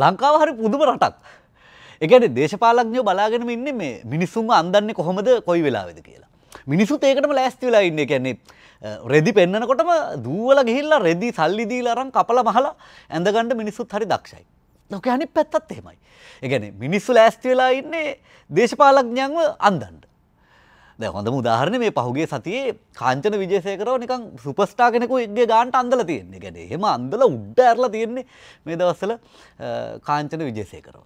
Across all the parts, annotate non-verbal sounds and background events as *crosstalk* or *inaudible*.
ලංකාව හරි පුදුම රටක්. එකන දේශපාලක්ඥය බලාගෙනම ඉන්න මේ මිනිසුම් අන්දන්න කොහොමද කොයි වෙලාවෙද කියලා. මිනිසුත් ඒකටම ලෑස්ති වෙලා ඉන්න කැන්නේ. රෙදි පෙන්න්නනකොටම දූවල ගිහිල්ලා රෙදි සල්ලිදීල අරන් කපල මහලා ඇඳගණඩ මිනිසුත් හරි දක්ෂයි. නොක අනි පැත්තත් එහෙමයි. එකන මිනිස්සු ලෑස්ති වෙලා ඉන්නේ දේශපාලක්ඥංව අන්දන්ට. ද හොඳම උදාහරණ මේ පහුගේ සතියේ කාංචන විජේසයකරව නිකං සුපස්ටා කෙනෙකු එක්ගේ ගාන්ට අන්දල තියෙන්නේ ගැන හෙම අන්දල උඩ්ඩ ඇරලා තියෙන්නේ මේ දවස්සල කාංචන විජේසය කරව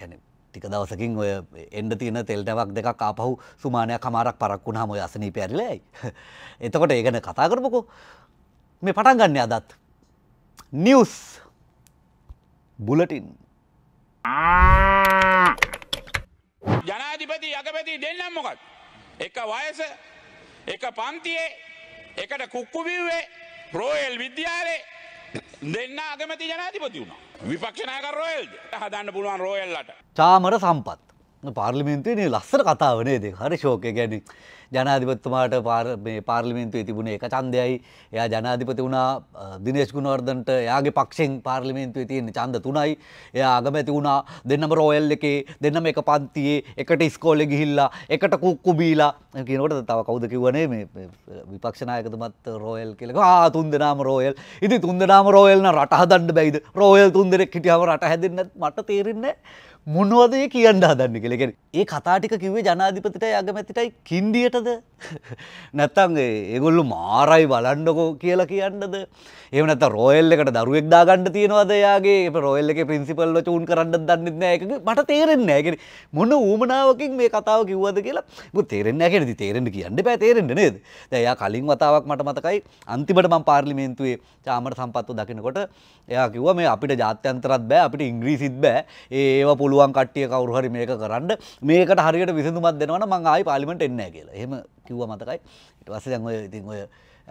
ගැන ටික දවසකින් ඔය එන්ඩ තියෙන තෙල්ටවක් දෙකක් ආපහු සුමානයක් කමාරක් පරක්වුණ හම යසනී පැරිලයි *laughs* එතකොට ඒගැන කතා කරපුකෝ මේ පටන් ගන්න අදත් නිියස් බුලටින් ආ අගමැති යකමැති දෙන්නම් මොකක්. එක වයස එක පන්තියේ එකට කුක්කුබිව්වේ රෝයල් විද්‍යාලේ දෙන්න අගමැති ජනාතිපති වුණා. විපක්ෂනාක රෝයල්ද හදන්න පුළුවන් රෝයල්ලට. චාමර සම්පත්. පාර්ලිමෙන්න්තිනේ ලස්සර කතාවනේ දෙ හරි ශෝකය ගැනේ. ජනාධිපත්තුමාට පාර්ලිමෙන්න්තුවේ තිබුණ එක චන්දයයි එයා ජනාධිපති වුණා දිනේශ්ගුණවර්දන්ට යාගේ පක්ෂෙන් පාර්ලිමෙන්න්තුවේ තියෙන චන්ද තුනයි එයා අගමැති වුණා දෙන්නම රෝයල් එකේ දෙන්නම එක පන්තියේ එකට ස්කෝල්ල ගිහිල්ලා එකට කුක්කු බීලා කියනට තව කවුද කිවනේ මේ විපක්ෂනායකතුමත් රෝයල් කෙලක තුන් දෙනාම රෝයල් ඉති තුන් දෙනාම රෝයල්න රටහදන්න බැයිද රෝයල් තුන් දෙෙක් හිටියාව රට හැදන්න මට තේරෙන්නේ මොනවදය කියන්න හදන්න කෙලෙගෙන ඒ කතාටික කිවේ ජනාධිපතිට යගමැතිටයි කින්දියට ඇත්තද නැත්තං ඒගොල්ලු මාරයි බලන්නකෝ කියලා කියන්නද එමනත රෝයල් එකට දරුවෙක් දාගන්න තියෙනවද යාගේ රොයල් එක පින්සිපල්ල චූන් කරන්න දන්නෙත් නෑ එක මට තේරෙන්නේ ඇගෙන මොන ඌමනාවකින් මේ කතාව කිව්වද කියලා තේරෙන්න ඇගෙනති තේරෙන්ට කියන්න බෑ තේරෙන්ට නේද දෑයා කලින් වතාවක් මට මතකයි අන්තිමට මං පාර්ලිමේන්තුවේ චාමට සම්පත්තු දකිනකොට එයා කිව්ව මේ අපිට ජාත්‍යන්තරත් බෑ අපිට ඉංග්‍රීසිත් බෑ ඒව පුළුවන් කට්ටිය කවරුහරි මේක කරන්න මේකට හරියට විසඳුමත් දෙනවන මං ආයි පාලිමට එන්න කියලා එහෙම කිව්ව මතකයි ඉට පස්ස දැන් ඔය ඉතින් ඔය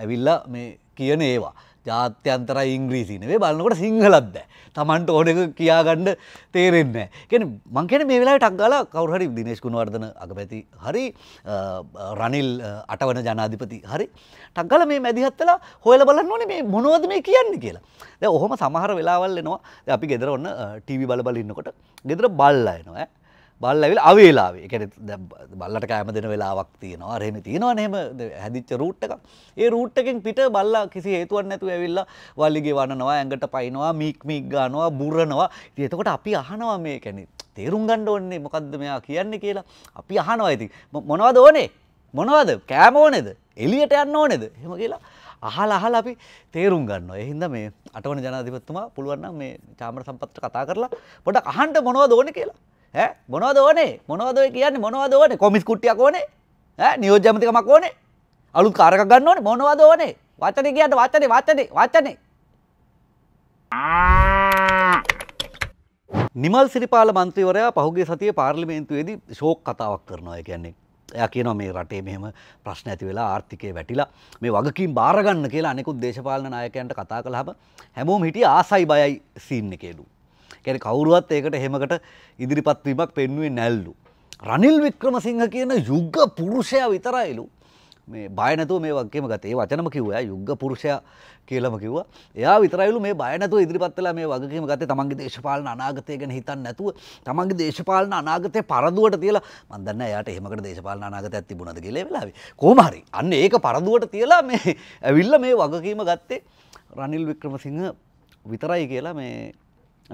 ඇවිල්ල මේ කියන ඒවා ජාත්‍යන්තර ඉංග්‍රීසිනේ බලන්නකොට සිංහලත්ද තමන්ට ඕන එක කියාගණ්ඩ තේරෙන්න කෙන මංකෙන මේ වෙලා ටක්ගල කවුරහරි දිනේශකුණවර්ධන අගපැති හරි රනිල් අටවන ජනාධිපති හරි ටක්ගල මේ මැදිහත්තලා හොයල බලන්න ඕනේ මේ මොනවද මේ කියන්න කියලා ඔහොම සමහර වෙලාවල් එනවා අපි ගෙදර ඔන්න ටීවි බල බල ඉන්නකොට ගෙදර බල්ලා එනවා බල් ඇවිල් අවේලාවේ එකන බල්ලට කෑම දෙන වෙලාවක් තියෙනවා රහෙම තියෙනවා නහෙම හැදිච්ච රූට්ටක ඒ රූට්ටකින් පිට බල්ලා කිසි හේතුවන් නැතු ඇවිල්ලා වල්ලිගේ වන්නනවා ඇඟට පයිනවා මික්මික් ගානවා බුරනවා එතකොට අපි අහනවා මේ කැනෙ තේරුම් ගණ්ඩ ඔන්නේ මොකක්ද මෙයා කියන්නේ කියලා අපි අහනවා ඇති මොනවද ඕනේ මොනවද කෑම ඕනෙද එලියට යන්න ඕනෙද හෙම කියලා අහල අහල අපි තේරුම් ගන්න එහින්ද මේ අටවන ජනාධිපත්තුමා පුළුවන්න මේ චාමර සම්පත්‍ර කතා කරලා පොඩක් අහන්ට මොනවද ඕන කියලා ඈ මොනවද ඕනේ මොනවද ඔය කියන්නේ මොනවද ඕනේ කොමිස් කුට්ටියක් ඕනේ ඈ නියෝජ්‍ය ඇමතිකමක් ඕනේ අලුත් කාර් එකක් ගන්න ඕනේ මොනවද ඕනේ වචනේ කියන්න වචනේ වචනේ වචනේ නිමල් සිරිපාල මන්ත්‍රීවරයා පහුගිය සතියේ පාර්ලිමේන්තුවේදී ෂෝක් කතාවක් කරනවා ඒ කියන්නේ එයා කියනවා මේ රටේ මෙහෙම ප්‍රශ්න ඇති වෙලා ආර්ථිකය වැටිලා මේ වගකීම් බාරගන්න කියලා අනෙකුත් දේශපාලන නායකයන්ට කතා කළාම හැමෝම හිටියේ ආසයි බයයි සීන් එකේලු. කැන කවුරුවත් ඒකට හෙමකට ඉදිරිපත්වීමක් පෙන්ුවේ නැල්ලු. රනිල් වික්‍රමසිංහ කියන යුග්ග පුරුෂය විතරයිලු මේ බයනතුව මේ වගේම ගතේ වචනම කිව්වා යුග්ග පුරුෂය කියලම කිව්වා එයා විතරයිලු මේ බයනතුව ඉදිරිපත්වෙලා මේ වගකීම ගතේ තමන්ගේ දේශපාලන අනාගතය ගැන හිතන්න නැතුව තමන්ගේ දේශපාලන අනාගතය පරදුවට තියලා මන් දන්න එයාට එහෙමකට දේශපාලන අනාගතයක් තිබුණද කියලා වෙලාවේ කොහොම හරි අන්න ඒක පරදුවට තියලා මේ ඇවිල්ලා මේ වගකීම ගත්තේ රනිල් වික්‍රමසිංහ විතරයි කියලා මේ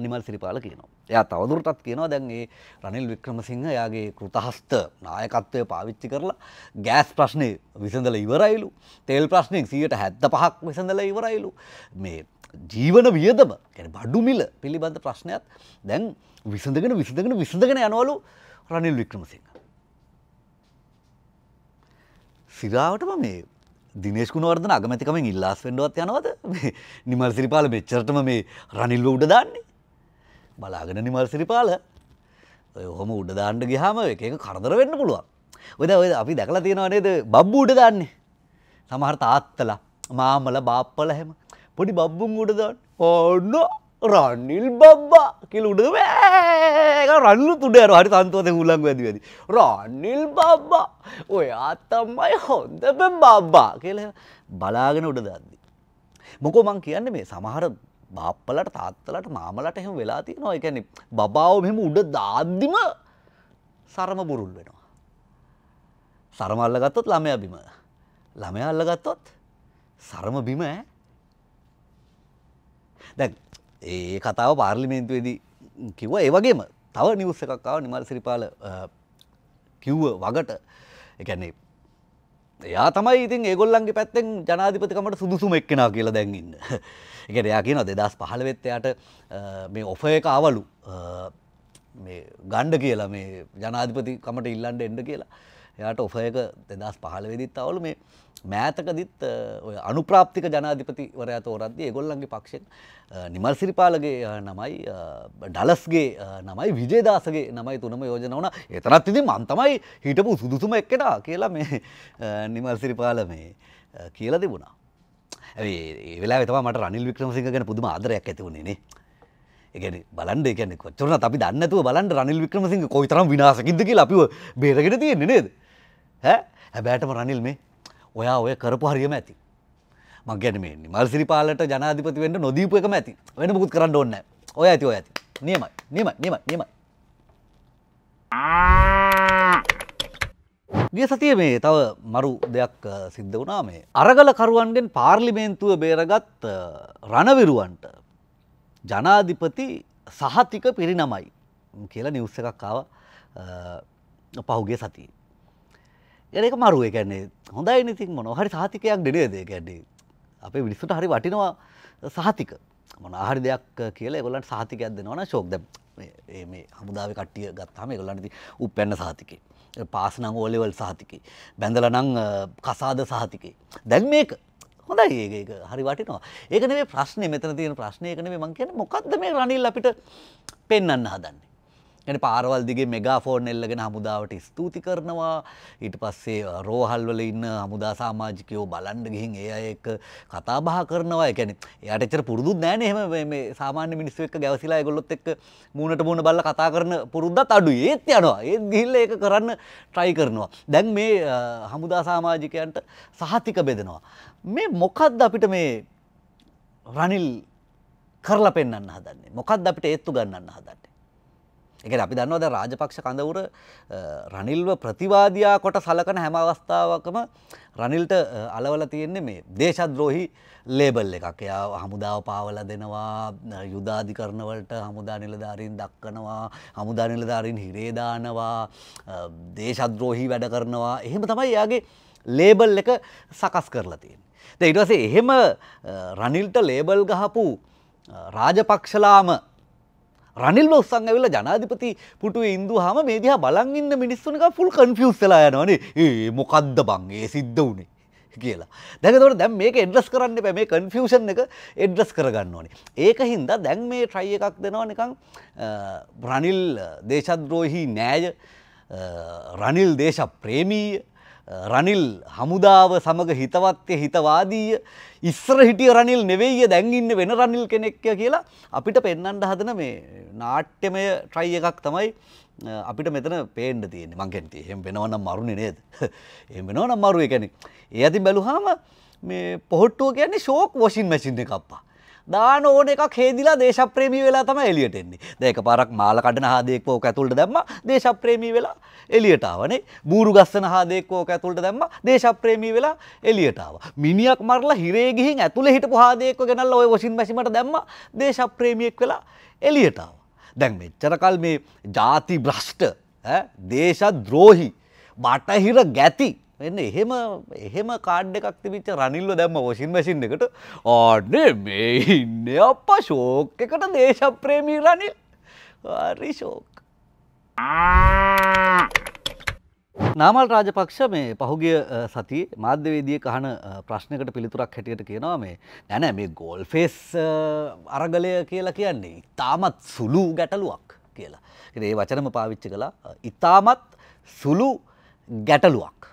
නිමල් සිරිපාල කියනවා. එයා තවදුරටත් කියනවා දැන් ඒ රනිල් වික්‍රමසිංහ එයාගේ කෘතහස්ත නායකත්වය පාවිච්චි කරලා ගෑස් ප්‍රශ්නේ විසඳලා ඉවරයිලු. තෙල් ප්‍රශ්නේ 175ක් විසඳලා ඉවරයිලු. මේ ජීවන වියදම කියන්නේ බඩු මිල පිළිබඳ ප්‍රශ්නයත් දැන් විසඳගෙන විසඳගෙන විසඳගෙන යනවලු රනිල් වික්‍රමසිංහ. සිරාවටම මේ දිනේශ් ගුණවර්ධන අගමැතිකමෙන් ඉල්ලාස් වෙන්නවත් යනවද? නිමල් සිරිපාල මෙච්චරටම මේ රනිල්ව උඩ දාන්නේ. බලාගෙන නිමල් සිරිපාල හොම උඩදාන්ට ගිහාම එක කරදර වෙන්න පුළුවන්. ඔද ඔය අපි දැකලා තියෙනවා නේද බබ්බු උඩ දාන්නේ. සමහර තාත්තලා මාමල බාප්පල හැම පොඩි බබ්බුන් උඩ දාන්න. ඔන්න රනිල් බබ්බා කියලා උඩ ඒක රනිලු උඩ යනවා. හරි තන්තුවතේ හුලං වැදි වැදි. රනිල් බබ්බා ඔයා තමයි හොඳම බබ්බා කියලා බලාගෙන උඩ දාද්දි. මොකෝ මං කියන්නේ මේ සමහර බාප්පලට තාත්තලට මාමලට එහෙම වෙලා තියෙනවා එකැන බබාව මෙම උඩ දාද්දිම සරම බුරුල් වෙනවා. සරමල්ල ගත්තොත් ළමය බිම ළමය අල්ල ගත්තොත් සරම බිම දැ ඒ කතාව පාර්ලිමේන්තුවේදී කිව්ව ඒවගේම තව නිවස එකක්කාව නිමල් සිරිපාල කිව්ව වගට එකන්නේ එයා තමයි ඉතින් ඒගොල්ලන්ගේ පැත්තෙන් ජනාධිපතිකමට සුදුසුම එක්කෙනා කියලා දැන්ඉන්න. එකට එයා කියන දෙදස් පහළවෙත්තයට මේ ඔෆ එක අවලු ගණ්ඩ කියලා මේ ජනාධිපතිකමට ඉල්ලන්ඩ එන්ඩ කියලා එයාට ඔෆ එක දෙදස් පහළවෙදිත් අවලු මේ මෑතකදිත් ඔය අනුප්‍රාප්තික ජනාධිපතිවරයා තෝරද්දී ඒගොල්ලන්ගේ පක්ෂෙන් නිමල් සිරිපාලගේ නමයි ඩලස්ගේ නමයි විජේදාසගේ නමයි තුනම යෝජන වන එතනත් ඉති මන්තමයි හිටපු සුදුසුම එක්කෙනා කියලා මේ නිමල් සිරිපාල මේ කියල තිබුණා. ඇ වෙලා තම මට රනිල් වික්‍රමසිංහ ගැන පුදුම ආදරයක් ඇතිවුණේනේ එකන බලන්ඩ එකනෙ කොච්චරන අපි දන්නතුව බලන්ට රනිල් වික්‍රමසිංහ කොයිතරම් විනාසකිදකි අපිව බේරගෙන තියෙන්නේ නේද හැ හැබෑටම රනිල් මේ ඔයා ඔය කරපු හරියම ඇති මගැන මේ නිමල්සිරිපාලට ජනාධිපති වෙන්න නොදීපු එකම ඇති වෙන මුකුත් කරන්න ඕන්න ඔය ඇති ඔය ඇති නියමයි නියමයි නියමයි නියමයි ගිය සතිය මේ තව මරු දෙයක් සිද්ධ වුණා මේ අරගලකරුවන්ගෙන් පාර්ලිමේන්තුව බේරගත් රණවිරුවන්ට ජනාධිපති සහතික පිරිනමයි කියලා නිවස්ස එකක් ආව පහුගේ සතිී ඒක මරුව එකන්නේ හොඳයි නිතින් මොන හරි සාතිකයක් ඩෙනේද කැඩේ අපේ මිනිස්සුට හරි වටිනවා සාතික මොන හරි දෙයක් කියලා එගොලන්ට සාතිකයක් දෙනවන ශෝක්ද මේ හමුදාව කට්ටිය ගත්තාම එගොලන්ට උපැන්න සාතිකේ පාසනං ඕලෙවල් සාතිකේ බැඳලනං කසාද සාතිකේ දැන් මේක හොඳයි ඒක හරි වටිනවා ඒකනේ ප්‍රශ්නය මෙතන තියෙන ප්‍රශ්නයකනේ මං කියන මොකක්ද මේ රනිල් අපිට පෙන්න්න හදන්න එන පාරවල් දිගේ මෙගාෆෝන් එල්ලගෙන හමුදාවට ස්තුති කරනවා ඊට පස්සේ රෝහල්වල ඉන්න හමුදා සාමාජිකයෝ බලන්ඩ ගිහින් ඒ අය එක්ක කතා බහ කරනවා එකැන එයට එච්චර පුරුදුත් නෑන එහෙම මේ සාමාන්‍ය මිනිස්සු එක්ක ගැවසිලා ගොල්ලොත් එක්ක මූුණට මූුණ බල්ල කතා කරන පුරුද්දත් අඩු ඒත් යනවා ඒත් ගිල්ල එක කරන්න ට්‍රයි කරනවා දැන් මේ හමුදා සාමාජිකයන්ට සහතික බෙදෙනවා මේ මොකක්ද අපිට මේ රනිල් කරලා පෙන්න්න හදන්නේ මොකක්ද අපිට ඒත්තු ගන්න හදන්න එක අපි දන්නවද රාජපක්ෂ කඳවුර රනිල්ව ප්‍රතිවාදයා කොට සලකන හැම අවස්ථාවකම රනිල්ට අලවල තියෙන්නේ මේ දේශද්‍රෝහි ලේබල් එකක් එයා හමුදාව පාවල දෙනවා යුදාධිකරණවලට හමුදා නිලධාරීන් දක්කනවා හමුදා නිලධාරීන් හිරේදානවා දේශද්‍රෝහි වැඩ කරනවා එහෙම තමයි එයාගේ ලේබල් එක සකස් කරලා තියෙන. ද ඉටවසේ එහෙම රනිල්ට ලේබල් ගහපු රාජපක්ෂලාම රනිල් බොස්සන් ඇවිල්ලා ජනාධිපති පුටුවේ ඉන්දුවාම මේ දිහා බලන් ඉන්න මිනිස්සුන් එක ෆුල් කන්ෆියුස් වෙලා යනවනේ. ඒ මොකද්ද බං ඒ සිද්ධ උනේ කියලා. දැන් ඒතකොට දැන් මේක ඇඩ්‍රස් කරන්න එපා. මේ කන්ෆියුෂන් එක ඇඩ්‍රස් කරගන්න ඕනේ. ඒක හින්දා දැන් මේ ට්‍රයි එකක් දෙනවා නිකන් රනිල් දේශද්‍රෝහි නෑය රනිල් දේශප්‍රේමීය රනිල් හමුදාව සමඟ හිතවත්ය හිතවාදීය ඉස්සර හිටිය රනිල් නෙවෙයිය දැන්ඉන්න වෙන රනිල් කෙනෙක්ය කියලා අපිට පෙන්නන්ට හදන මේ නාට්‍යමය ට්‍රයි එකක් තමයි අපිට මෙතන පේන්ඩ තියෙන මංකැන්ති හෙම වෙනවනම් මරුණ නේද *laughs* එම වෙනවනම් මරුව කෙනෙක් ඒ ඇති බැලුහාම මේ පොහොට්ටුව කියන්නේ ශෝක් වොෂින් මැසින්න කප්පා දාන ඕන එකක් හේදිලා දේශප්‍රේමී වෙලා තමයි එළියට එන්නේ. දැන් එකපාරක් මාල කඩන හාදෙක් ඕක ඇතුළට දැම්මා දේශප්‍රේමී වෙලා එළියට ආවනේ. බూరు ගස්සන හාදෙක් ඕක ඇතුළට දැම්මා දේශප්‍රේමී වෙලා එළියට ආවා. මිනිහක් මරලා හිරේ ගිහින් ඇතුළේ හිටපු හාදෙක්ව ගෙනල්ලා ওই වොෂින් මැෂිමට දැම්මා දේශප්‍රේමියෙක් වෙලා එළියට ආවා. දැන් මෙච්චරකල් මේ ಜಾති භ්‍රෂ්ට ඈ දේශද්‍රෝහි බටහිර ගැති එන්න එහෙම එහෙම කාඩ් එකක් තිබිච්ච රනිල්ව දැම්ම වොෂින් මැසින් එකට ආඩ මේ ඉන්න අප්පා ශෝක් එකට දේශප්‍රේමී රනිල් හරි ශෝක් නාමල් රාජපක්ෂ මේ පහුගිය සති මාධ්‍යවේදී කහන ප්‍රශ්නකට පිළිතුරක් හැටියට කියනවා මේ නැන මේ ගෝල් ෆෙස් අරගලය කියලා කියන්නේ ඉතාමත් සුළු ගැටලුවක් කියලා ඒ වචනම පාවිච්චි කලා ඉතාමත් සුළු ගැටලුවක්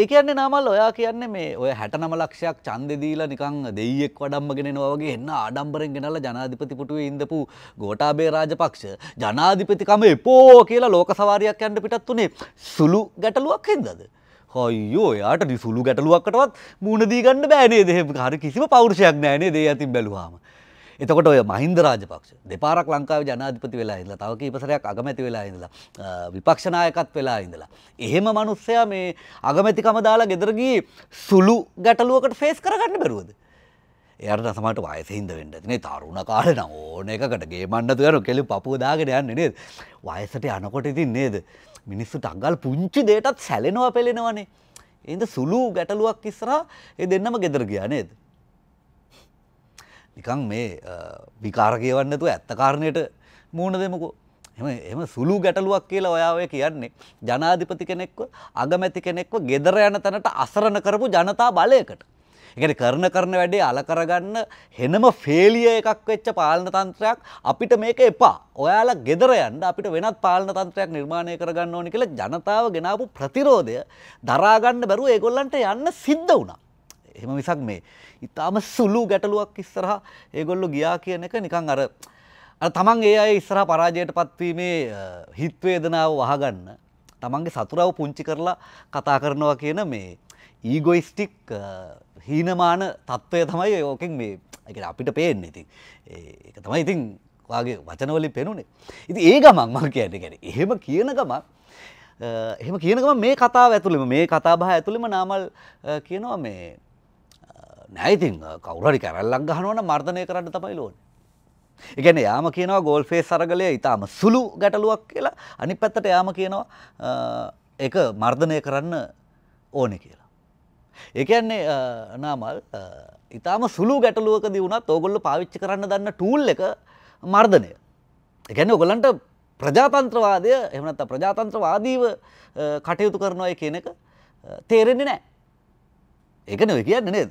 ඒ කියන්නේ නාමල් ඔයා කියන්නේ මේ ඔය 69 ලක්ෂයක් ඡන්දේ දීලා නිකන් දෙයියෙක් වඩම්මගෙනනවා වගේ එන්න ආඩම්බරෙන් ගෙනල්ලා ජනාධිපති පුටුවේ ඉඳපු ගෝඨාභය රාජපක්ෂ ජනාධිපතිකම එපෝ කියලා ලෝක සවාරියක් යන්න පිටත් උනේ සුළු ගැටලුවක් හින්දාද? හොයිෝ යාට සුළු ගැටලුවක්කටවත් මුණදී ගන්න බෑනේ දෙහෙම හරි කිසිම පෞරුෂයක් නෑනේ දේ ඇතින් බැලුවාම එතකොට ඔය මහින්ද රාජපක්ෂ දෙපාරක් ලංකාවේ ජනාධිපති වෙලා ඉඳලා තව කීපසරයක් අගමැති වෙලා ඉඳලා විපක්ෂ නායකත් වෙලා ඉඳලා එහෙම මිනිස්සයා මේ අගමැතිකම දාලා ගෙදර ගිහී සුළු ගැටලුවකට ෆේස් කරගන්න බැරුවද එයාට සමහරට වයස හින්දා වෙන්න ඇති නේ තරුණ කාලේ නම් ඕන එකකට ගේමන්න තු යනවා කෙලින් පපුව දාගෙන යන්නේ නේද වයසට යනකොට ඉතින් නේද මිනිස්සුට අඟල් පුංචි දෙයටත් සැලෙනවා පෙලෙනවනේ එහෙනම් සුළු ගැටලුවක් ඉස්සරහා ඒ දෙන්නම ගෙදර ගියා නේද නිකං මේ විකාරකයවන්නතු ඇත්තකාරණයට මූුණ දෙමකෝ එම එම සුළු ගැටලුවක් කියලා ඔයාය කියන්නේ ජනාධිපති කෙනෙක්ව අගමැති කෙනෙක්ව ගෙදර යන තැනට අසරණ කරපු ජනතා බලයකට. එකන කරන කරන වැඩේ අලකරගන්න හෙනම ෆේලිය එකක් වෙච්ච පාලන තන්ත්‍රයක් අපිට මේක එපා ඔයාලා ගෙදරයන්ට අපිට වෙනත් පාලන තන්ත්‍රයක් නිර්මාණය කරගන්න ඕනි කියලා ජනතාව ගෙනාපු ප්‍රතිරෝධය දරාගන්න බැරුව ඒගොල්ලන්ට යන්න සිද්ධ වුණා. එහෙම විසක් මේ ඉතාම සුළු ගැටලුවක් ඉස්සරහා ඒගොල්ලො ගියා කියන එක නිකං අර තමන් ඒ අය ඉස්සරහ පරාජයට පත්වීමේ හිත්වේදනාව වහගන්න තමන්ගේ සතුරාව පුංචි කරලා කතා කරනවා කියන මේ ඊගොයිස්ටික් හීනමාන තත්ත්වය තමයි ඕකෙන් මේ එක අපිට පේන්න ඉතින් ඒ තමයි ඉතින් වගේ වචනවලින් පෙනුනේ ඉති ඒ ගමන් මං කියන්න ගැන එහෙම කියන ගමන් එහෙම කියනකම මේ කතාව ඇතුළෙම මේ කතාබහ ඇතුළෙම නාමල් කියනවා මේ නැයිතින් කවුරහරි කැරල්ලක් ගහනවන මර්ධනය කරන්න තමයි ලෝන. ඉගැන යාම කියනවා ගෝල් ෆේ සරගලය ඉතාම සුළු ගැටලුවක් කියලා අනි පැත්තට යාම කියනවා එක මර්ධනය කරන්න ඕනෙ කියලා. එකන්නේ නාමල් ඉතාම සුළු ගැටලුවක දියුණත් ඕගොල්ල පාවිච්චි කරන්න දන්න ටූල් එක මර්ධනය. එකැන ඔගොලන්ට ප්‍රජාතන්ත්‍රවාදය එමනත් ප්‍රජාතන්ත්‍රවාදීව කටයුතු කරනවාය කියන එක තේරෙන්නේ නෑ. එකන ඔය කියන්න නේද.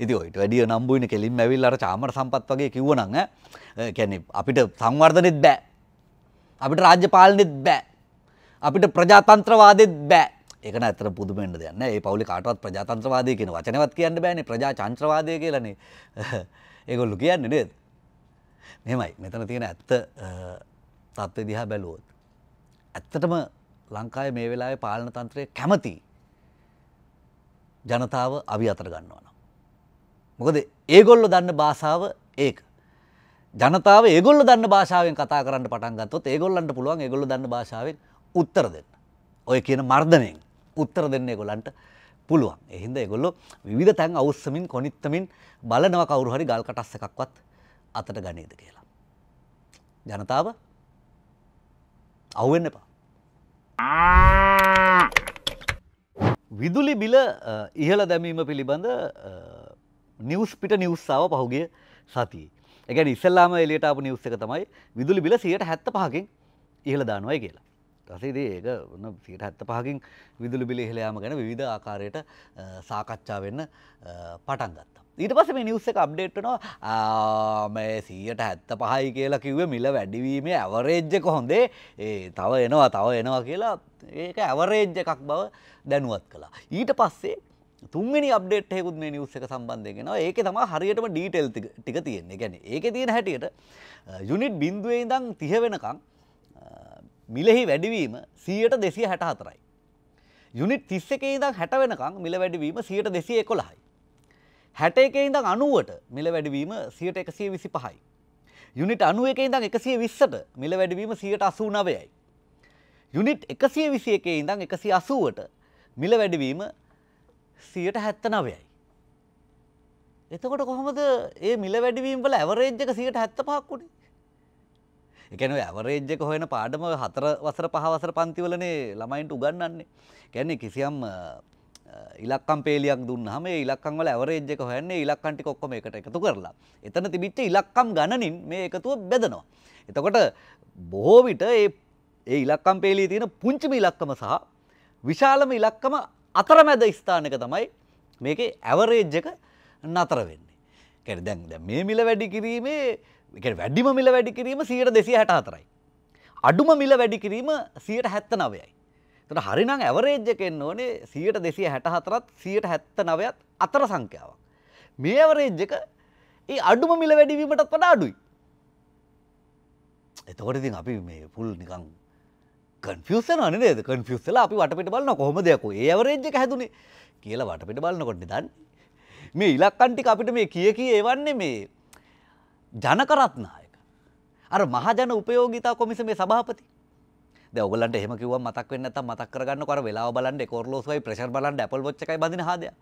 ඉති ඔයිට වැඩිය නම්බුයින කෙලින් ඇවිල් අර චාමර සම්පත් වගේ කිවනං කැනෙ අපිට සංවර්ධනෙත් බෑ. අපිට රාජ්‍ය පාලනෙත් බෑ. අපිට ප්‍රජාතන්ත්‍රවාදෙත් බෑ එකන ඇතර පුදුමෙන්ට දෙන්න ඒ පවලි කාටවත් ප්‍රජාතන්ත්‍රවාදය කියෙන වචනවත් කියන්න බෑන ප්‍රජා චන්ත්‍රවාදය කියලන *laughs* ඒගොල්ලු කියන්න නේද. මෙමයි මෙතන තියෙන ඇත්ත තත්ත්ව දිහා බැලුවොත්. ඇත්තටම ලංකාය මේ වෙලාවේ පාලන තන්ත්‍රය කැමති ජනතාව අවි අතර ගන්නවනම්. මොකද ඒගොල්ලො දන්න භාෂාව ඒක. ජනතාව ඒගොල්ල දන්න භාෂාවෙන් කතා කරන්න පටන්ගත්තොත් ඒගොල්ලන්ට පුළුවන් ඒගොල්ල දන්න භාෂාවෙන් උත්තර දෙන්න. ඔය කියන මර්ධනයෙන් උත්තර දෙන්න ගොලන්ට පුළුවන් එහින්ද එගොල්ලො විධ තැන් අවස්සමින් කොනිත්තමින් බලනව කවුරුහරි ගල් කටස්ස එකක්වත් අතට ගනීද කියලා. ජනතාව අවුවෙන්න එපා. විදුලි බිල ඉහළ දැමීම පිළිබඳ නිවස් පිට නිවස්සාව පහුගේ සතිය. එකැන ඉස්සල්ලාම එලියට අප නිවස්ස එක තමයි විදුලි බිල සියට හැත්ත පහකින් ඉහළ දානුවයි කියලා. රසේදේ ඒක ඔන්න සියට හැත්ත පහකින් විදුලි බිල ඉහළයාම ගැන විධ ආකාරයට සාකච්ඡා වෙන්න පටන් ගත්තා. ඊට පස මේ නිවස්ස එක අප්ඩේට්නවා මේ සියට හැත්ත පහයි කියලා කිව්ව මිල වැඩිවීමේ ඇවරේජ්ජ කොහොඳේ ඒ තව එනවා තව එනවා කියලා ඒක ඇවරේජ්ජ එකක් බව දැනුවත් කලා. ඊට පස්සේ තුන්වෙනි අප්ඩේට් එකකුත් මේ නිවුස් එක සම්බන්ධයෙන් එනවා. ඒකේ තමයි හරියටම ඩීටේල් ටික තියෙන්නේ. يعني ඒකේ තියෙන හැටියට යුනිට් බිඳුවේ ඉඳන් 30 වෙනකන් මිලෙහි වැඩිවීම 100%64යි. යුනිට් 31 ඉඳන් 60 වෙනකන් මිල වැඩිවීම 100%211යි. 61 ඉඳන් 90ට මිල වැඩිවීම 100%125යි. යුනිට් 91 ඉඳන් 120ට මිල වැඩිවීම 189යි. යුනිට් 121 ඉඳන් 180ට මිල වැඩිවීම 100% සියට හැත්ත නවයයි. එතකොට කොහොමද ඒ මිල වැඩිවීම්වල ඇවරේජ්ජක සියට හැත්ත පහක්කුණේ. එකන ඇවරේජ්ජක හොයන පාඩම හතර වසර පහවසර පන්තිවලනේ ළමයින්ට උගන්නන්නේ. කැන්නේ කිසියම් ඉලක්කම් පේලියක් දුන්න හම ඉලක්කංවල ඇවරේජ්ජක හොයන්නේ ඉලක්කන්ටි කොක්කොම එකට එකතු කරලා. එතන තිබිච්ච ඉලක්කම් ගණනින් මේ එකතුව බෙදනවා. එතකොට බොහෝවිට ඒ ඉලක්කම් පේලී තියෙන පුංචිම ඉලක්කම සහ විශාලම ඉලක්කම අතරමැද ස්ථානක තමයි මේක ඇවරේජ්ජක නතර වෙන්නේ. දැන් ද මේ මිල වැඩි කිරීමේ වැඩිම මිල වැඩි කිරීම සීට දෙසි හැට අතරයි. අඩුම මිල වැඩි කිරීම සීට හැත්ත නවයයි. තට හරිනං ඇවරේජ්ජකෙන් ඕනේ සීට දෙසිය හැට හතරත් සීට හැත්ත නවයත් අතර සංඛ්‍යාවක්. මේ ඇවරේජ්ජක ඒ අඩුම මිල වැඩිවීමටත් වඩා අඩුයි. එතකොට ඉතින් අපි මේ පුල් නිකං කන්ෆියසන අනේද කන්ෆියස්සලා අපි වටපිට බලන කොහොම දෙයක් ඒ අවරේජ්ජ හැදුනේ කියලා වටපිට බලන්නකොට දන්න මේ ඉලක්කන්ටික අපිට මේ කිය කිය ඒවන්නේ මේ ජනකරත්නායක අර මහජන උපයෝගිතා කොමිස මේ සභාපති දවලට හෙමකිව මතක් වන්න මතක් කරගන්න කර වෙලා බලන්න කොරලෝසයි ප්‍රශර් බලන්න ඇපල් ොච්චකයි බඳන හදයා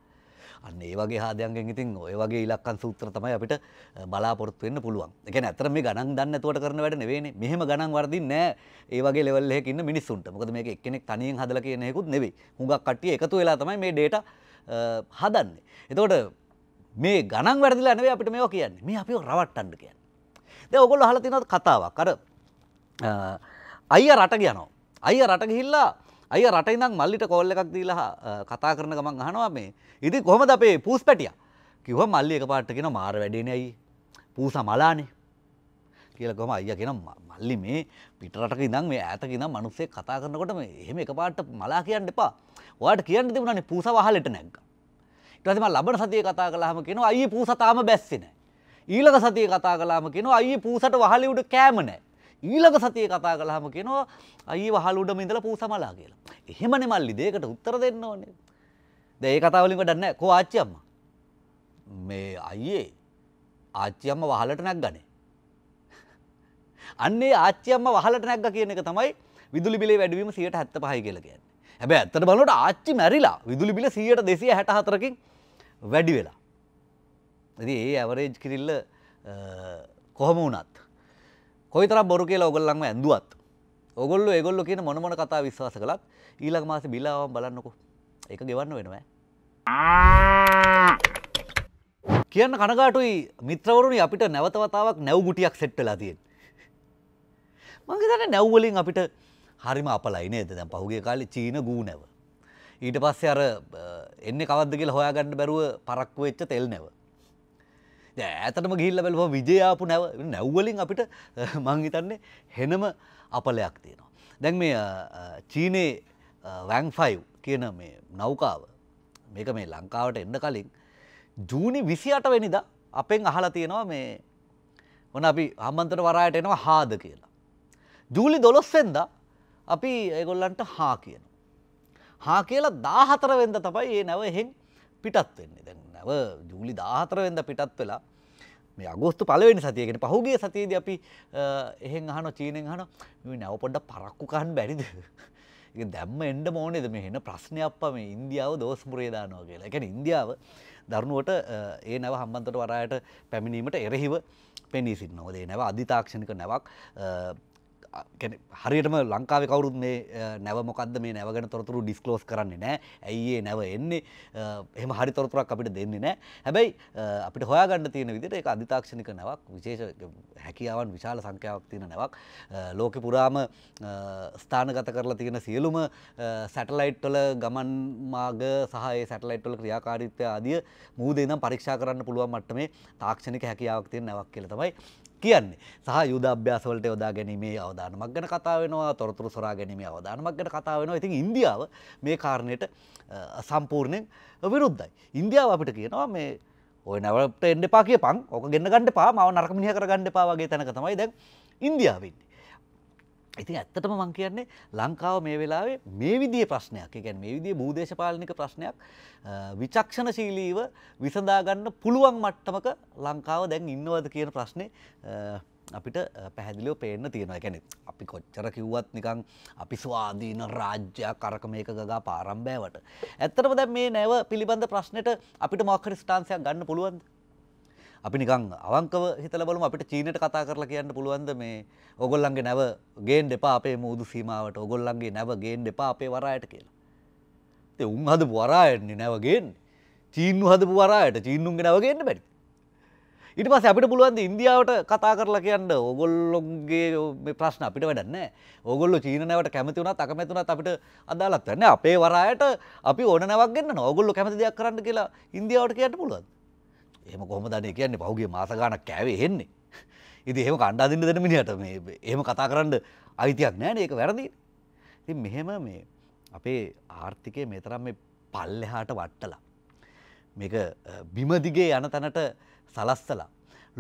අන්න ඒ වගේ හාදයන්ගෙන් ඉතින් ඔය වගේ ඉලක්කන් සූත්‍ර තමයි අපිට බලාපොරොත්තු වෙන්න පුළුවන්. ඒ කියන්නේ අතර මේ ගණන් දන්නේ නැතුවට කරන වැඩ නෙවෙයිනේ. මෙහෙම ගණන් වර්ධින්නේ නැහැ ඒ වගේ ලෙවල් එකක ඉන්න මිනිස්සුන්ට. මොකද මේක එක්කෙනෙක් තනියෙන් හදලා කියන එකකුත් නෙවෙයි. හුඟක් කට්ටිය එකතු වෙලා තමයි මේ ඩේටා හදන්නේ. එතකොට මේ ගණන් වැරදිලා නෙවෙයි අපිට මේවා කියන්නේ. මේ අපිව රවට්ටන්න කියන්නේ. දැන් ඔයගොල්ලෝ අහලා තියෙනවද කතාවක්? අර අයියා රට යනවා. අයියා රට ගිහිල්ලා අය රටයිනම් මල්ලිට කොල්ල එකක් දීලා කතා කරන ගමන් අහනවා මේ ඉදි කොහොමද අපේ පූස් පැටිය කිව්ව මල්ලි එක පාට කියෙන මාර වැඩෙනයි පූස මලානේ කියලා ගොම අය කියෙන මල්ලි මේ පිටරට ඉදම් මේ ඇතක නම් මනුස්සේ කතා කරනකොට මේ එහෙම එක පාට මලා කියන්න එපා ඔයාට කියන්න තිබුණනේ පූස වහලට නැක්ග ඉටසම ලබන සතිය කතා කලාහම කියෙන අයි පූසතාම බැස්සින ඊලක සතිය කතා කලාම කියෙන අයි පූසට වහලිවුට කෑමනෑ ඊළඟ සතිය කතා කළහම කියනවා අයි වහල් උඩම ඉඳලා පූ සමලා කියලා. එහෙමනේ මල්ලි දෙයකට උත්තර දෙන්න ඕනේ. දැන් ඒ කතාව වලින් වැඩක් නැහැ. කෝ ආච්චි අම්මා. මේ අයියේ ආච්චි අම්මා වහලට නැග්ගනේ. අන්නේ ආච්චි අම්මා වහලට නැග්ගා කියන එක තමයි විදුලි බිලේ වැඩිවීම 175යි කියලා කියන්නේ. හැබැයි ඇත්තට බලනකොට ආච්චි මැරිලා විදුලි බිල 264කින් වැඩි වෙලා. ඉතින් ඒ ඇවරේජ් කිරිල්ල කොහොම වුණත් කොයි තර බොරු කියලා ඔගොල්ලන්ම ඇඳුවත් ඔගොල්ලු එගොල්ලො කියන මොනමොන කතා විශ්වාස කළත් ඊළඟ මාස බිලාවම් බලන්නකු එක ගෙවන්න වෙනවා කියන්න කනගාටුයි මිත්‍රවරුණි අපිට නැවතවතාවක් නැව් ගුටියක් සෙට්ටලා තියෙන් මගේ තන නැව්වලින් අපිට හරිම අපලයි නේද දැන් පහුගේ කාලි චීන ගූ නැව ඊට පස්සේ අර එන්න කවද්ද කියලා හොයාගන්න බැරුව පරක්කු වෙච්ච තෙල් නැව ඇතටම ගිල්ල බැලව විජයාපු නැව නැව්වලින් අපිට *laughs* මංහිතන්නේ හෙනම අපලයක් තියෙනවා. දැන් මේ චීනේ වැංෆයිව් කියන මේ නෞකාව මේක මේ ලංකාවට එන්න කලින් ජූනි විසියට වෙනිද අපෙන් අහලා තියෙනවා මේ වන අපි හම්බන්තට වරායට එනවා හාද කියලා. ජූලි දොළොස්සෙන්ද අපි ඒගොල්ලන්ට හා කියන. හා කියලා දාහතරවෙද තමයි ඒ නැව එහෙෙන් පිටත් වෙන්නේ දැන් තව ජූලි දාහතරවෙද පිටත් වෙලා මේ අගෝස්තු පලවෙනි සතියගෙන පහුගේ සතියේද අපි එහෙන් අහන චීනෙන් හන නැව පොඩ්ඩ පරක්කුකහන් බැරිද දැම්ම එන්ඩ මෝනෙද මෙහෙන ප්‍රශ්නය අප මේ ඉන්දියාව දෝස්මුරේදානෝ කියලා එකැන ඉන්දියාව දරුණුවට ඒ නැව හම්බන්තට වරායට පැමිණීමට එරෙහිව පෙනී සින්න ෝදේ නැව අධිතාක්ෂණික නැවක් හරියටම ලංකාව කවරුත් මේ නැව මොකක්ද මේ නැවගෙන තොරතුරු ඩිස්කලෝස් කරන්නේ නෑ ඇයිඒ නැව එන්නේ එහම හරි තොරතුරක් අපිට දෙන්නේ නෑ හැබැයි අපිට හොයාගන්න තියෙන විදිට එක අධිතාක්ෂණික නැවක් විශේෂ හැකියාවන් විශාල සංඛ්‍යාවක් තියෙන නැවක් ලෝක පුරාම ස්ථානගත කරලා තියෙන සියලුම සැටලයිට්වල ගමන් මාග සහය සැටලයිට්වල ක්‍රියාකාරිත්වය අදිය මූදේනම් පරීක්ෂා කරන්න පුළුවන් මට්ටමේ තාක්ෂණික හැකියාවක් තියෙන නැවක් කියල තමයි කියන්නේ සහ යුද අභ්‍යාසවලට යොදා ගැනීමේ අවධානමක් ගැන කතා වෙනවා තොරතුරු සොරා ගැනීමේ අවධානමක් ගැන කතා වෙනවා ඉතින් ඉන්දියාව මේ කාරණයට සම්පූර්ණයෙන් විරුද්ධයි. ඉන්දියාව අපිට කියනවා මේ ඔය නැවට එන්න එපා කියපන් ඕක ගෙන්න ගන්න එපා මාව නරක මිනිහ කරගන්න එපා වගේ තැනක තමයි දැන් ඉන්දියාව ඉන්නේ. ඉතින් ඇත්තටම මං කියන්නේ ලංකාව මේ වෙලාවේ මේ විදිය ප්‍රශ්නයක් ගැන මේ විදිය භූදේශපාලනික ප්‍රශ්නයක් විචක්ෂණශීලීව විසඳාගන්න පුළුවන් මට්ටමක ලංකාව දැන් ඉන්නවද කියන ප්‍රශ්නය අපිට පැහැදිලිව පේන්න තියෙනවා ගැනෙ අපි කොච්චර කිව්වත් නිකං අපි ස්වාධීන රාජ්‍යයක් කරක මේක ගා පාරම්භෑවට. ඇත්තටම දැ මේ නැව පිළිබඳ ප්‍රශ්නයට අපිට මොක්කර ස්ටාන්සයක් ගන්න පුළුවන්ද අපි නිකං අවංකව හිතල බලම අපිට චීනට කතා කරලා කියන්න පුළුවන්ද මේ ඔගොල්ලන්ගේ නැව ගේන් දෙපා අපේ මුූදු සීමාවට ඔගොල්ලන්ගේ නැව ගේන් දෙපා අපේ වරායට කියලා. තේ උන් හදපු වරායන්නේ නැවගෙන් චීන්නු හදපු වරායට චීන්නුන්ගේ නැවගේන්න බැරි. ඉට පස අපිට පුළුවන්ද ඉන්දියාවට කතා කරලා කියන්න ඔගොල්ලොන්ගේ ප්‍රශ්න අපිට වැඩන්න ඔගොල්ල චීනනවට කැමති වුණත් අකමැතුනත් අපිට අදාලත්වන්න අපේ වරායට අපි ඕන නැවක්ගන්න නොගොල්ලො කැමති දෙයක් කරන්න කියලා ඉන්දියාවට කියට පුළුවන්. එහම කොහම දන කියන්නේ පහුගේ මාස ගානක් කෑවේ හෙන්නේ ඉති එහෙම කණ්ඩා දෙන්න දෙන මිනිට එහෙම කතා කරන්න අයිතියක් නෑන ඒක වැරදි ති මෙහෙම මේ අපේ ආර්ථිකය මෙතරම් මේ පල්ලෙහාට වට්ටලා මේක බිමදිගේ යන තැනට සලස්සලා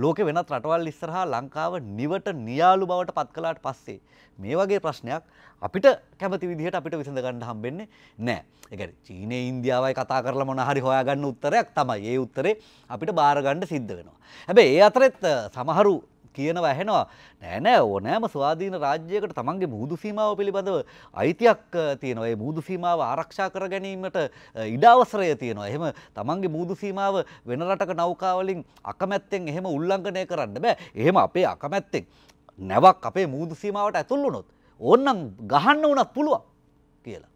ලෝකෙ වෙනත් රටවල් ඉස්සරහා ලංකාව නිවට නියාලු බවට පත් කළාට පස්සේ මේ වගේ ප්‍රශ්නයක් අපිට කැමති විදිහට අපිට විසඳ ගන්න හම්බෙන්නේ නැහැ. ඒ කියන්නේ චීනේ ඉන්දියාවයි කතා කරලා මොන හරි හොයාගන්න උත්තරයක් තමයි. ඒ උත්තරේ අපිට බාර ගන්න සිද්ධ වෙනවා. හැබැයි ඒ අතරෙත් සමහරු කියනවා ඇහෙනවා නෑ නෑ ඕනෑම ස්වාධීන රාජ්‍යයකට තමන්ගේ මුහුදු සීමාව පිළිබඳව අයිතියක් තියෙනවා ඒ මුහුදු සීමාව ආරක්ෂා කර ගැනීමට ඉඩ අවසරය තියෙනවා එහෙම තමන්ගේ මුහුදු සීමාව වෙන රටක නෞකාවලින් අකමැත්තෙන් එහෙම උල්ලංඝනය කරන්න බෑ එහෙම අපේ අකමැත්තෙන් නැවක් අපේ මුහුදු සීමාවට ඇතුල් වුණොත් ඕන්නම් ගහන්න වුණත් පුළුවන් කියලා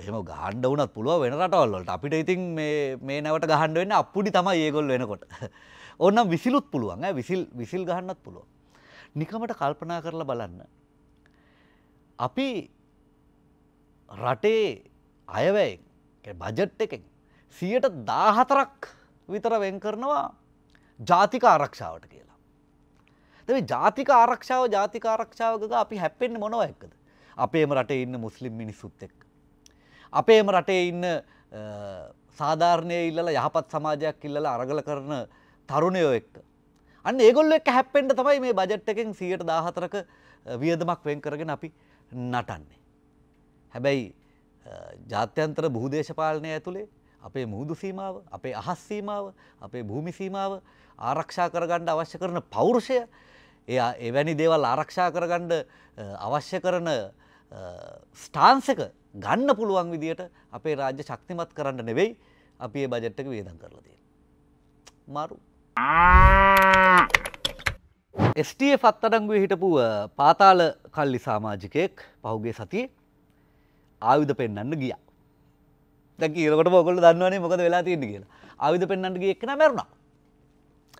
එහෙම ගහන්ඩ වනත් පුළුව වෙන රටවල්ලට අපිට ඉතින් මේ නැවට ගහන්ඩ වෙන්න අපපුඩි තමයි ඒගොල් වෙනකොට ඕන්න විසිලුත් පුළුවන් විසිල් විසිල් ගහන්නත් පුළුව. නිකමට කල්පනා කරලා බලන්න. අපි රටේ අයවැයෙන් බජට් එකෙන් සියට දාහතරක් විතර වෙන් කරනවා ජාතික ආරක්ෂාවට කියලා. දෙ ජාතික ආරක්ෂාව ජාතික ආරක්ෂාවක අපි හැපෙන්න්න මොනව එක්කද. අපේම රටේ ඉන්න මුස්ලිම් මිනිස්සුත් එක්. අපේම රටේ ඉන්න සාධාරණය ඉල්ලලා යහපත් සමාජයක් ඉල්ලලා අරගල කරන තරුණයෝ එක්ක. අන්න ඒගොල්ල එක හැප්පෙන්ට තමයි මේ බජට් එකෙන් සියට දාහතරක වියදමක් වෙන් කරගෙන අපි නටන්නේ. හැබැයි ජාත්‍යන්තර බහුදේශපාලනය ඇතුළේ අපේ මුහුදු සීමාව අපේ අහස් සීමාව අපේ භූමි සීමාව ආරක්ෂා කරගණ්ඩ අවශ්‍ය කරන පෞරුෂය එයා එවැනි දේවල් ආරක්ෂා කරගණ්ඩ අවශ්‍ය කරන ස්ටාන්සක ගන්න පුළුවන් විදියට අපේ රාජ්‍ය ශක්තිමත් කරන්න නෙවෙයි අපි ඒ බජට්ටක වේදන් කරලදී. මරු ස්ටF අත්තඩංගුවේ හිටපුුව පාතාල කල්ලි සාමාජිකයෙක් පහුගේ සති ආයුධ පෙන්න්න ගිය දැක ඉරකට පොකොල දන්නවනේ මොකද වෙලා තියන්න කියලා ආයුධ පෙන්න්නට ගිය එක්න මැරුණා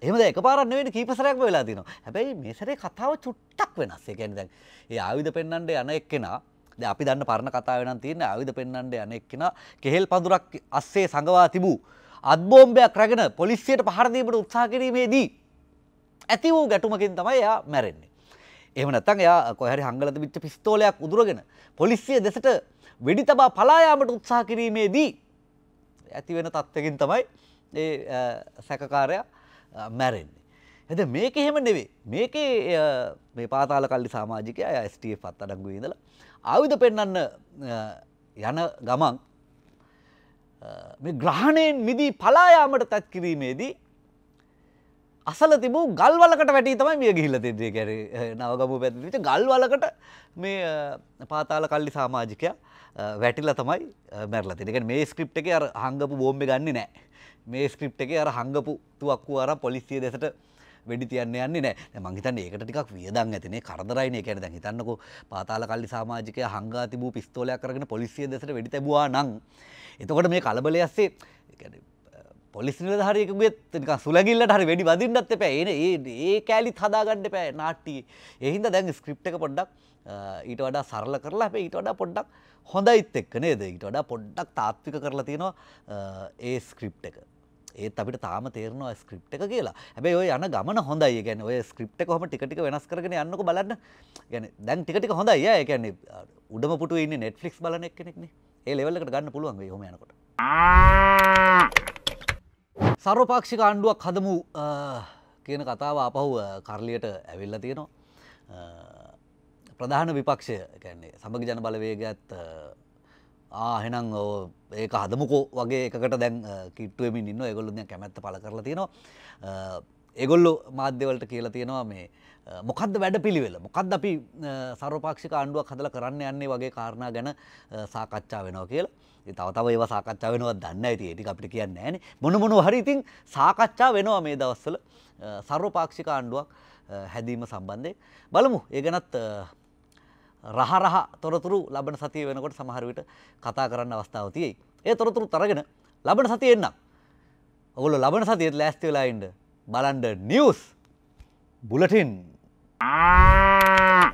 එම දෙක පාරන්නවෙන කීපසරයක් වෙලා තින හැබැයි මේසරේ කතාව චුට්ටක් වෙනස් එකැන දැන් ඒ ආයුධ පෙන්න්නට යන එක්කෙනා අපි දන්න පරණ කතාාවෙන තියන්න ආවිධ පෙන්න්නට යන එක්කෙන කෙහෙල් පඳුරක් අස්සේ සඟවා තිබූ අත්බෝම්භයක් රැගෙන පොලිස්සියට පහරදීමට උත්සා කිරීමේදී ඇති වූ ගැටුමකින් තමයි එයා මැරෙන්නේ. එහම නැතන් එයා කොහැරි හංගලත විච්ච පිස්තෝලයක් උදුරගෙන පොලිස්සිය දෙසට වෙඩි තබා පලායාමට උත්සා කිරීමේදී ඇති වෙන තත්ත්වකින් තමයි ඒ සැකකාරයා මැරෙන්නේ. ඇද මේක එහෙම නෙවේ මේක මේ පාතාල කල්ලි සාමාජිකය ස්ටේ පත් අඩංගු ඉඳලා ආයුධ පෙන්නන්න යන ගමන් මේ ග්‍රහණයෙන් මිදී පලායාමට තැත් කිරීමේදී අසල තිබූ ගල්වලකට වැටි තමයි මිය ගිහිල්ල තිදේ කැර නවගමූ පැතිලිට ගල්වලකට මේ පාතාල කල්ලි සාමාජිකය වැටිල තමයි මැරල තික මේ ස්ක්‍රප් එක අර හංගපු බෝම්ම ගන්න නෑ මේ ස්ක්‍රප් එක අර හංගපු තුවක්කු අර පොලිසිය දෙසට වැඩි තියන්න යන්නේ නෑ මංහිතන් ඒකට ටිකක් වියදන් ඇතිනේ කරදරයිනය කැන දැ හිතන්නක පාතාල කල්ලි සාමාජික හංගා තිබූ පිස්තෝලයක් කරගෙන පොලිසිය දෙසට වැඩි තැබවා නං එතකොට මේ කලබල ඇස්සේ පොලිසිල හරිකුගෙත් සුලගිල්ලට හරි වැඩි බදින්නත් එප එන ඒ කෑලිත් හදාගන්න පෑ නාට්ටි එහින්ද දැන් ස්ක්‍රප් එක පොඩ්ඩක් ඊට වඩා සරල කරලා අපේ ඊට වඩා පොඩ්ඩක් හොඳයිත් එක්ක නේද ඊට වඩා පොඩ්ඩක් තාත්වික කරලා තියෙනවා ඒ ස්ක්‍රප් එක ඒත් අපිට තාම තේරනවා ස්ක්‍රප් එක කියලා හැබැයි ඔය යන ගමන හොඳයි ගැන ඔය ස්ක්‍රප් එක කොහම ටික ටික වෙනස් කරගෙන යන්නක බලන්න ගැන දැන් ටික ටික හොඳයි ඒ කියන්නේ උඩම පුටුවේ ඉන්නේ නෙට්ෆ්ලික්ස් බලන එක්කෙනෙක්නේ ඒ ලෙවල්ලකට ගන්න පුළුවන් වේ හොම යනකොට. සර්වපාක්ෂික ආණ්ඩුවක් හදමු කියන කතාව අපහු කරලියට ඇවිල්ල තියෙනවා. ප්‍රධාන විපක්ෂය කැන්නේ සමග ජන බලවේගත් ආහෙනම් ඒක හදමුකෝ වගේ එකට දැන් කිට්ටුවමින් ඉන්න ඒගොල්ලු කැමැත්ත පල කරලා තියෙනවා. ඒගොල්ලු මාධ්‍යවලට කියලා තියෙනවා මේ මොකක්ද වැඩ පිළිවෙල මොකක්ද අපි සරපාක්ෂික ආණ්ඩුවක් හදල කරන්න යන්නේ වගේ කාරණා ගැන සාකච්ඡා වෙනවා කියලා තවතව ඒ සාකච්ඡා වෙනවා දන්න ඇති ඒටි අපිට කියන්න ෑන මොනමොනු හරි ඉතින් සාකච්ඡා වෙනවා මේ දවස්සල සර්වපාක්ෂික ආණ්ඩුවක් හැදීම සම්බන්ධය බලමු ඒ ගැනත් රහරහ තොරතුරු ලබන සතිය වෙනකොට සමහරවිට කතා කරන්න අවස්ථාව තියෙයි ඒ තොරතුරු තරගෙන ලබන සති එන්නම් ඔගොල ලබන සතියත් ලෑස්ති වෙලායින්ඩ බලන්ඩ නිියස් බුලටින් Ah!